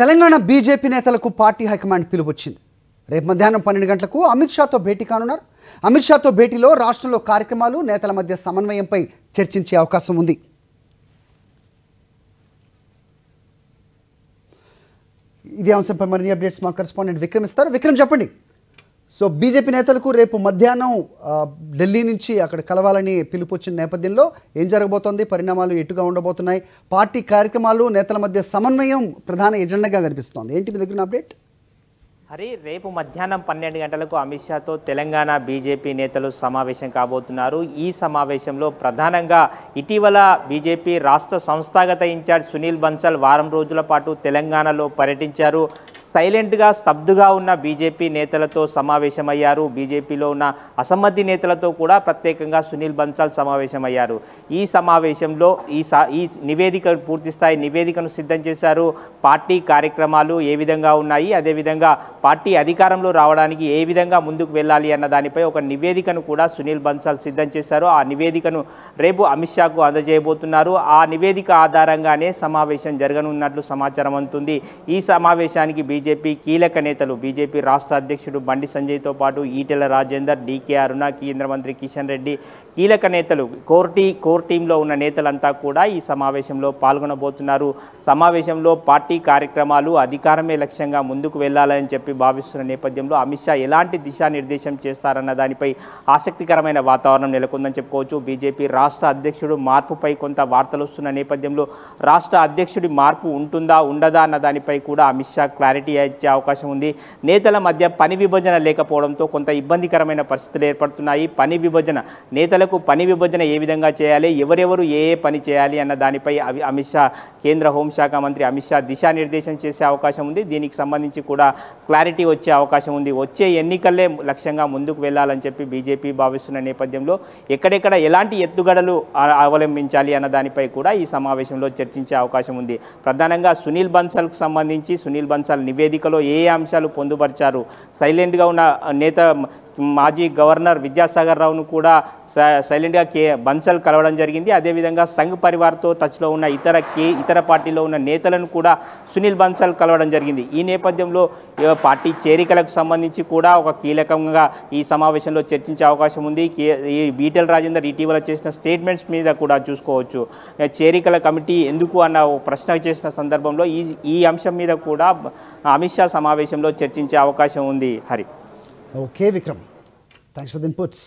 Telangana BJP నేతలకు party high command వచ్చింది రేపు మధ్యాహ్నం పన్నెండు గంటలకు అమిత్ షాతో భేటీ కానున్నారు అమిత్ షాతో భేటీలో రాష్ట్రంలో కార్యక్రమాలు నేతల మధ్య సమన్వయంపై చర్చించే అవకాశం ఉంది ఇదే అంశంపై మరిన్ని అప్డేట్స్ మా కరెస్పాండెంట్ విక్రమిస్తారు విక్రమ్ చెప్పండి సో బీజేపీ నేతలకు రేపు మధ్యాహ్నం ఢిల్లీ నుంచి అక్కడ కలవాలని పిలుపు వచ్చిన నేపథ్యంలో ఏం జరగబోతోంది పరిణామాలు ఎటుగా ఉండబోతున్నాయి పార్టీ కార్యక్రమాలు నేతల మధ్య సమన్వయం ప్రధాన ఎజెండాగా కనిపిస్తోంది ఏంటి మీ దగ్గర అప్డేట్ హరి రేపు మధ్యాహ్నం పన్నెండు గంటలకు అమిత్ షాతో తెలంగాణ బీజేపీ నేతలు సమావేశం కాబోతున్నారు ఈ సమావేశంలో ప్రధానంగా ఇటీవల బీజేపీ రాష్ట్ర సంస్థాగత ఇన్ఛార్జ్ సునీల్ బన్సల్ వారం రోజుల పాటు తెలంగాణలో పర్యటించారు సైలెంట్గా స్తబ్దుగా ఉన్న బీజేపీ నేతలతో సమావేశమయ్యారు బీజేపీలో ఉన్న అసమ్మతి నేతలతో కూడా ప్రత్యేకంగా సునీల్ బన్సాల్ సమావేశమయ్యారు ఈ సమావేశంలో ఈ సా ఈ నివేదిక పూర్తిస్థాయి నివేదికను సిద్ధం చేశారు పార్టీ కార్యక్రమాలు ఏ విధంగా ఉన్నాయి అదేవిధంగా పార్టీ అధికారంలో రావడానికి ఏ విధంగా ముందుకు వెళ్ళాలి అన్న దానిపై ఒక నివేదికను కూడా సునీల్ బన్సాల్ సిద్ధం చేశారు ఆ నివేదికను రేపు అమిత్ షాకు అందజేయబోతున్నారు ఆ నివేదిక ఆధారంగానే సమావేశం జరగనున్నట్లు సమాచారం అందుతుంది ఈ సమావేశానికి బీజేపీ బీజేపీ కీలక నేతలు బీజేపీ రాష్ట్ర అధ్యక్షుడు బండి సంజయ్తో పాటు ఈటెల రాజేందర్ డీకే అరుణ కేంద్ర మంత్రి కిషన్ రెడ్డి కీలక నేతలు కోర్టీ కోర్ టీంలో ఉన్న నేతలంతా కూడా ఈ సమావేశంలో పాల్గొనబోతున్నారు సమావేశంలో పార్టీ కార్యక్రమాలు అధికారమే లక్ష్యంగా ముందుకు వెళ్లాలని చెప్పి భావిస్తున్న నేపథ్యంలో అమిత్ షా ఎలాంటి దిశానిర్దేశం చేస్తారన్న దానిపై ఆసక్తికరమైన వాతావరణం నెలకొందని చెప్పుకోవచ్చు బీజేపీ రాష్ట్ర అధ్యక్షుడు మార్పుపై కొంత వార్తలు వస్తున్న నేపథ్యంలో రాష్ట్ర అధ్యక్షుడి మార్పు ఉంటుందా ఉండదా అన్న దానిపై కూడా అమిత్ షా క్లారిటీ పార్టీ ఇచ్చే అవకాశం ఉంది నేతల మధ్య పని విభజన లేకపోవడంతో కొంత ఇబ్బందికరమైన పరిస్థితులు ఏర్పడుతున్నాయి పని విభజన నేతలకు పని విభజన ఏ విధంగా చేయాలి ఎవరెవరు ఏ ఏ పని చేయాలి అన్న దానిపై అమిత్ షా కేంద్ర హోంశాఖ మంత్రి అమిత్ షా దిశానిర్దేశం చేసే అవకాశం ఉంది దీనికి సంబంధించి కూడా క్లారిటీ వచ్చే అవకాశం ఉంది వచ్చే ఎన్నికలే లక్ష్యంగా ముందుకు వెళ్ళాలని చెప్పి బీజేపీ భావిస్తున్న నేపథ్యంలో ఎక్కడెక్కడ ఎలాంటి ఎత్తుగడలు అవలంబించాలి అన్న దానిపై కూడా ఈ సమావేశంలో చర్చించే అవకాశం ఉంది ప్రధానంగా సునీల్ బన్సల్కు సంబంధించి సునీల్ బన్సల్ నివేదిక వేదికలో ఏ అంశాలు పొందుపరిచారు సైలెంట్గా ఉన్న నేత మాజీ గవర్నర్ విద్యాసాగర్ రావును కూడా సైలెంట్గా కే బన్సల్ కలవడం జరిగింది అదేవిధంగా సంఘ్ పరివార్తో టచ్లో ఉన్న ఇతర కే ఇతర పార్టీలో ఉన్న నేతలను కూడా సునీల్ బన్సల్ కలవడం జరిగింది ఈ నేపథ్యంలో పార్టీ చేరికలకు సంబంధించి కూడా ఒక కీలకంగా ఈ సమావేశంలో చర్చించే అవకాశం ఉంది ఈ బీటెల్ రాజేందర్ ఇటీవల చేసిన స్టేట్మెంట్స్ మీద కూడా చూసుకోవచ్చు చేరికల కమిటీ ఎందుకు అన్న ప్రశ్న చేసిన సందర్భంలో ఈ ఈ అంశం మీద కూడా అమిత్ షా సమావేశంలో చర్చించే అవకాశం ఉంది Hari okay Vikram thanks for the inputs